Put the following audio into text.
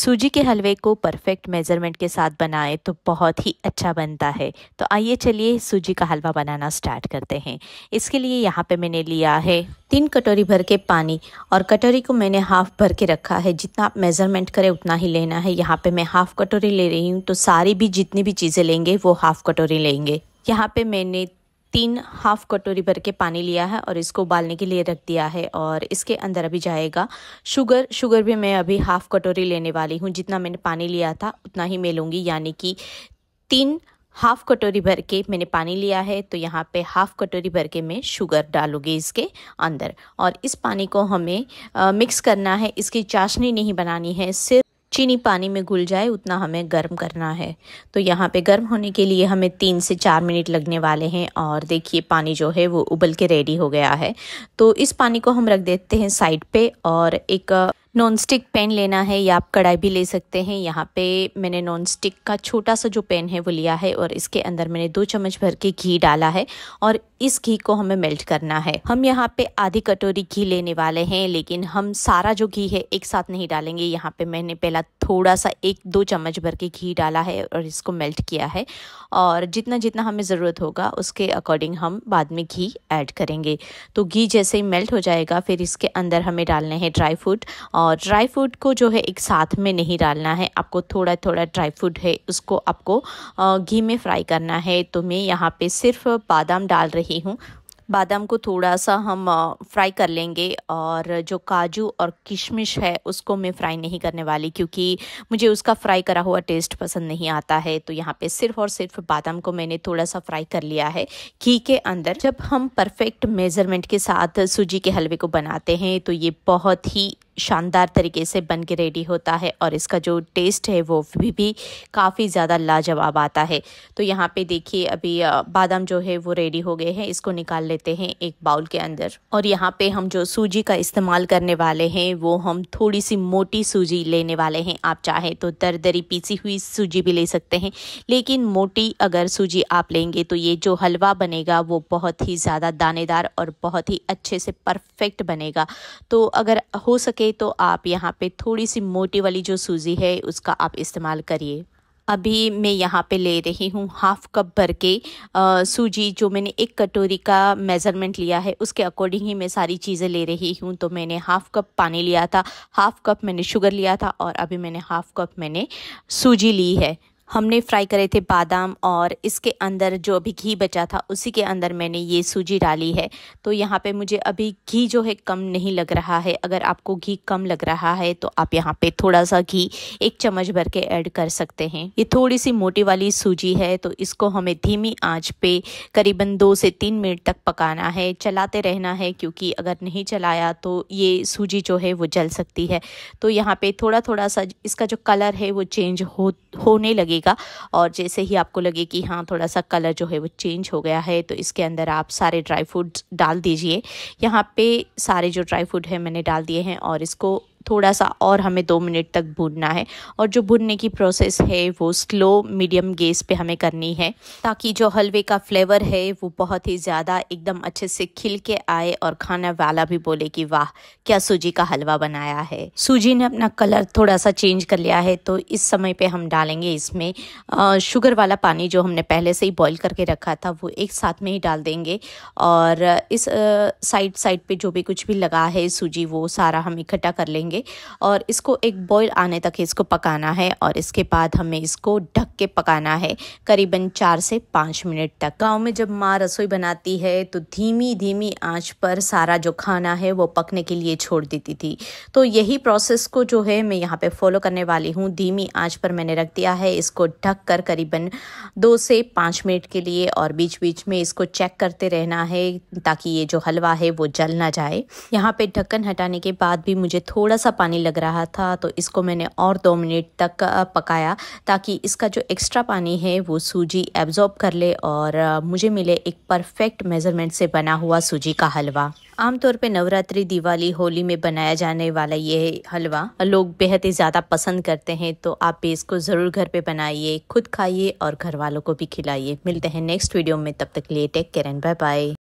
सूजी के हलवे को परफेक्ट मेज़रमेंट के साथ बनाएं तो बहुत ही अच्छा बनता है तो आइए चलिए सूजी का हलवा बनाना स्टार्ट करते हैं इसके लिए यहाँ पे मैंने लिया है तीन कटोरी भर के पानी और कटोरी को मैंने हाफ़ भर के रखा है जितना आप मेज़रमेंट करें उतना ही लेना है यहाँ पे मैं हाफ़ कटोरी ले रही हूँ तो सारी भी जितनी भी चीज़ें लेंगे वो हाफ़ कटोरी लेंगे यहाँ पे मैंने तीन हाफ कटोरी भर के पानी लिया है और इसको उबालने के लिए रख दिया है और इसके अंदर अभी जाएगा शुगर शुगर भी मैं अभी हाफ कटोरी लेने वाली हूँ जितना मैंने पानी लिया था उतना ही मैं लूँगी यानी कि तीन हाफ कटोरी भर के मैंने पानी लिया है तो यहाँ पे हाफ कटोरी भर के मैं शुगर डालूंगी इसके अंदर और इस पानी को हमें आ, मिक्स करना है इसकी चाशनी नहीं बनानी है सिर्फ चीनी पानी में घुल जाए उतना हमें गर्म करना है तो यहाँ पे गर्म होने के लिए हमें तीन से चार मिनट लगने वाले हैं और देखिए पानी जो है वो उबल के रेडी हो गया है तो इस पानी को हम रख देते हैं साइड पे और एक नॉन स्टिक पेन लेना है या आप कढ़ाई भी ले सकते हैं यहाँ पे मैंने नॉन स्टिक का छोटा सा जो पेन है वो लिया है और इसके अंदर मैंने दो चम्मच भर के घी डाला है और इस घी को हमें मेल्ट करना है हम यहाँ पे आधी कटोरी घी लेने वाले हैं लेकिन हम सारा जो घी है एक साथ नहीं डालेंगे यहाँ पे मैंने पहला थोड़ा सा एक दो चम्मच भर के घी डाला है और इसको मेल्ट किया है और जितना जितना हमें ज़रूरत होगा उसके अकॉर्डिंग हम बाद में घी ऐड करेंगे तो घी जैसे ही मेल्ट हो जाएगा फिर इसके अंदर हमें डालने हैं ड्राई फ्रूट और ड्राई फ्रूट को जो है एक साथ में नहीं डालना है आपको थोड़ा थोड़ा ड्राई फ्रूट है उसको आपको घी में फ्राई करना है तो मैं यहाँ पे सिर्फ बादाम डाल रही हूँ बादाम को थोड़ा सा हम फ्राई कर लेंगे और जो काजू और किशमिश है उसको मैं फ्राई नहीं करने वाली क्योंकि मुझे उसका फ्राई करा हुआ टेस्ट पसंद नहीं आता है तो यहाँ पे सिर्फ और सिर्फ बादाम को मैंने थोड़ा सा फ्राई कर लिया है घी के अंदर जब हम परफेक्ट मेज़रमेंट के साथ सूजी के हलवे को बनाते हैं तो ये बहुत ही शानदार तरीके से बन के रेडी होता है और इसका जो टेस्ट है वो भी भी काफ़ी ज़्यादा लाजवाब आता है तो यहाँ पे देखिए अभी बादाम जो है वो रेडी हो गए हैं इसको निकाल लेते हैं एक बाउल के अंदर और यहाँ पे हम जो सूजी का इस्तेमाल करने वाले हैं वो हम थोड़ी सी मोटी सूजी लेने वाले हैं आप चाहें तो दरदरी पीसी हुई सूजी भी ले सकते हैं लेकिन मोटी अगर सूजी आप लेंगे तो ये जो हलवा बनेगा वो बहुत ही ज़्यादा दानेदार और बहुत ही अच्छे से परफेक्ट बनेगा तो अगर हो सके है तो आप यहाँ पे थोड़ी सी मोटी वाली जो सूजी है उसका आप इस्तेमाल करिए अभी मैं यहाँ पे ले रही हूँ हाफ़ कप भर के आ, सूजी जो मैंने एक कटोरी का मेज़रमेंट लिया है उसके अकॉर्डिंग ही मैं सारी चीज़ें ले रही हूँ तो मैंने हाफ़ कप पानी लिया था हाफ़ कप मैंने शुगर लिया था और अभी मैंने हाफ़ कप मैंने सूजी ली है हमने फ्राई करे थे बादाम और इसके अंदर जो अभी घी बचा था उसी के अंदर मैंने ये सूजी डाली है तो यहाँ पे मुझे अभी घी जो है कम नहीं लग रहा है अगर आपको घी कम लग रहा है तो आप यहाँ पे थोड़ा सा घी एक चम्मच भर के ऐड कर सकते हैं ये थोड़ी सी मोटी वाली सूजी है तो इसको हमें धीमी आँच पे करीबन दो से तीन मिनट तक पकाना है चलाते रहना है क्योंकि अगर नहीं चलाया तो ये सूजी जो है वो जल सकती है तो यहाँ पर थोड़ा थोड़ा सा इसका जो कलर है वो चेंज हो होने लगेगा लगेगा और जैसे ही आपको लगे कि हाँ थोड़ा सा कलर जो है वो चेंज हो गया है तो इसके अंदर आप सारे ड्राई फ्रूट्स डाल दीजिए यहाँ पे सारे जो ड्राई फ्रूट है मैंने डाल दिए हैं और इसको थोड़ा सा और हमें दो मिनट तक भूनना है और जो भुनने की प्रोसेस है वो स्लो मीडियम गैस पे हमें करनी है ताकि जो हलवे का फ्लेवर है वो बहुत ही ज़्यादा एकदम अच्छे से खिल के आए और खाना वाला भी बोले कि वाह क्या सूजी का हलवा बनाया है सूजी ने अपना कलर थोड़ा सा चेंज कर लिया है तो इस समय पर हम डालेंगे इसमें शुगर वाला पानी जो हमने पहले से ही बॉयल करके रखा था वो एक साथ में ही डाल देंगे और इस साइड साइड पर जो भी कुछ भी लगा है सूजी वो सारा हम इकट्ठा कर लेंगे लेंगे और इसको एक बॉईल आने तक इसको पकाना है और इसके बाद हमें इसको ढक के पकाना है करीबन चार से पाँच मिनट तक गांव में जब माँ रसोई बनाती है तो धीमी धीमी आँच पर सारा जो खाना है वो पकने के लिए छोड़ देती थी तो यही प्रोसेस को जो है मैं यहाँ पे फॉलो करने वाली हूँ धीमी आँच पर मैंने रख दिया है इसको ढक कर करीबन दो से पाँच मिनट के लिए और बीच बीच में इसको चेक करते रहना है ताकि ये जो हलवा है वो जल ना जाए यहाँ पे ढक्कन हटाने के बाद भी मुझे थोड़ा सा पानी लग रहा था तो इसको मैंने और दो मिनट तक पकाया ताकि इसका जो एक्स्ट्रा पानी है वो सूजी एब्जॉर्ब कर ले और मुझे मिले एक परफेक्ट मेज़रमेंट से बना हुआ सूजी का हलवा आमतौर पे नवरात्रि दिवाली होली में बनाया जाने वाला ये हलवा लोग बेहद ही ज़्यादा पसंद करते हैं तो आप भी इसको ज़रूर घर पे बनाइए खुद खाइए और घर वालों को भी खिलाइए मिलते हैं नेक्स्ट वीडियो में तब तक लिए take care and bye bye